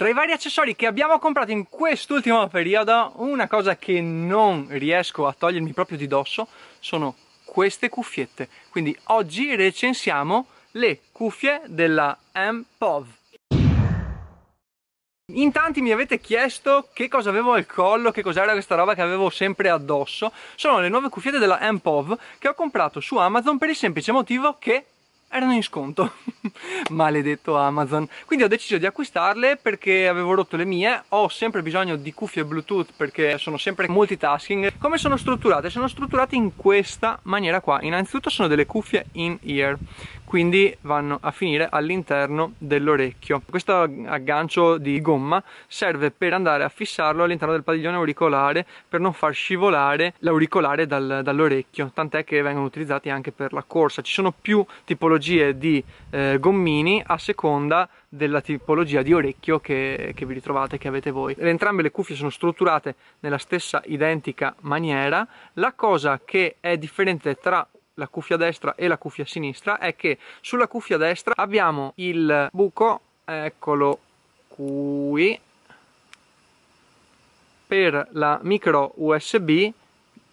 Tra i vari accessori che abbiamo comprato in quest'ultimo periodo, una cosa che non riesco a togliermi proprio di dosso sono queste cuffiette. Quindi oggi recensiamo le cuffie della MPOV. In tanti mi avete chiesto che cosa avevo al collo, che cos'era questa roba che avevo sempre addosso. Sono le nuove cuffiette della MPOV che ho comprato su Amazon per il semplice motivo che erano in sconto maledetto Amazon quindi ho deciso di acquistarle perché avevo rotto le mie ho sempre bisogno di cuffie bluetooth perché sono sempre multitasking come sono strutturate? sono strutturate in questa maniera qua innanzitutto sono delle cuffie in ear quindi vanno a finire all'interno dell'orecchio questo aggancio di gomma serve per andare a fissarlo all'interno del padiglione auricolare per non far scivolare l'auricolare dal, dall'orecchio tant'è che vengono utilizzati anche per la corsa ci sono più tipologie tipologie di eh, gommini a seconda della tipologia di orecchio che, che vi ritrovate, che avete voi. Entrambe le cuffie sono strutturate nella stessa identica maniera. La cosa che è differente tra la cuffia destra e la cuffia sinistra è che sulla cuffia destra abbiamo il buco, eccolo qui, per la micro USB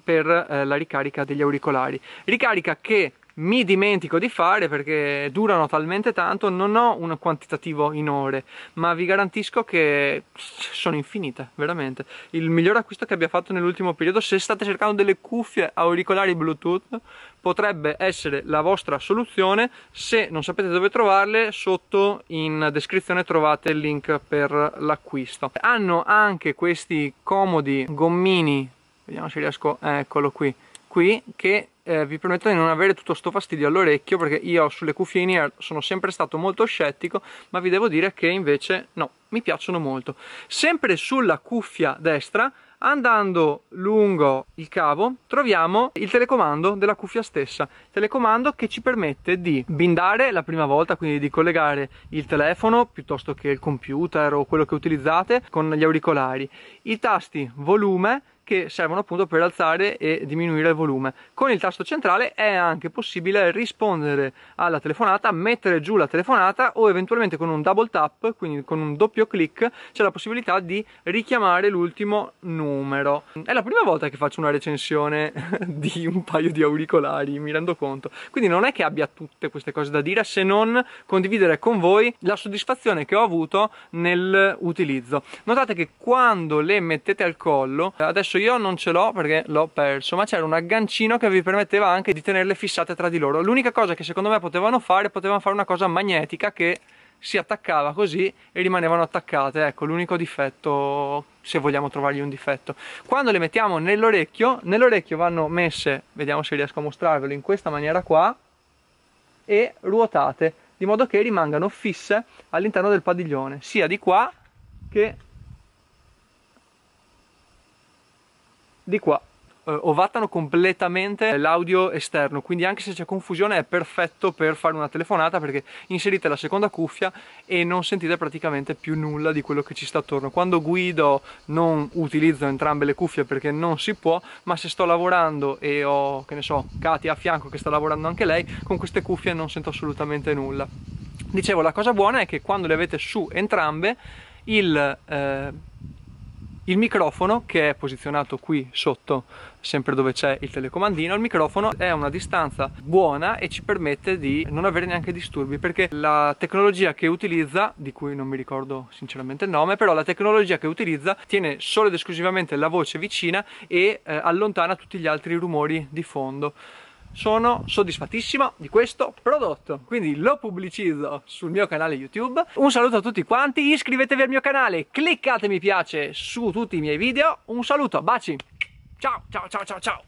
per eh, la ricarica degli auricolari. Ricarica che mi dimentico di fare perché durano talmente tanto, non ho un quantitativo in ore, ma vi garantisco che sono infinite, veramente. Il miglior acquisto che abbia fatto nell'ultimo periodo, se state cercando delle cuffie auricolari Bluetooth, potrebbe essere la vostra soluzione. Se non sapete dove trovarle, sotto in descrizione trovate il link per l'acquisto. Hanno anche questi comodi gommini, vediamo se riesco, eccolo qui, qui che eh, vi permettono di non avere tutto questo fastidio all'orecchio perché io sulle cuffie in ear sono sempre stato molto scettico ma vi devo dire che invece no, mi piacciono molto sempre sulla cuffia destra andando lungo il cavo troviamo il telecomando della cuffia stessa telecomando che ci permette di bindare la prima volta quindi di collegare il telefono piuttosto che il computer o quello che utilizzate con gli auricolari i tasti volume che servono appunto per alzare e diminuire il volume. Con il tasto centrale è anche possibile rispondere alla telefonata, mettere giù la telefonata o eventualmente con un double tap, quindi con un doppio clic, c'è la possibilità di richiamare l'ultimo numero. È la prima volta che faccio una recensione di un paio di auricolari, mi rendo conto. Quindi non è che abbia tutte queste cose da dire se non condividere con voi la soddisfazione che ho avuto nell'utilizzo. Notate che quando le mettete al collo, adesso adesso io non ce l'ho perché l'ho perso ma c'era un aggancino che vi permetteva anche di tenerle fissate tra di loro l'unica cosa che secondo me potevano fare potevano fare una cosa magnetica che si attaccava così e rimanevano attaccate ecco l'unico difetto se vogliamo trovargli un difetto quando le mettiamo nell'orecchio nell'orecchio vanno messe vediamo se riesco a mostrarvelo in questa maniera qua e ruotate di modo che rimangano fisse all'interno del padiglione sia di qua che di qua eh, ovattano completamente l'audio esterno quindi anche se c'è confusione è perfetto per fare una telefonata perché inserite la seconda cuffia e non sentite praticamente più nulla di quello che ci sta attorno quando guido non utilizzo entrambe le cuffie perché non si può ma se sto lavorando e ho che ne so Katia a fianco che sta lavorando anche lei con queste cuffie non sento assolutamente nulla dicevo la cosa buona è che quando le avete su entrambe il eh, il microfono che è posizionato qui sotto, sempre dove c'è il telecomandino, il microfono è a una distanza buona e ci permette di non avere neanche disturbi perché la tecnologia che utilizza, di cui non mi ricordo sinceramente il nome, però la tecnologia che utilizza tiene solo ed esclusivamente la voce vicina e eh, allontana tutti gli altri rumori di fondo sono soddisfattissima di questo prodotto quindi lo pubblicizzo sul mio canale youtube un saluto a tutti quanti iscrivetevi al mio canale cliccate mi piace su tutti i miei video un saluto baci ciao ciao ciao ciao ciao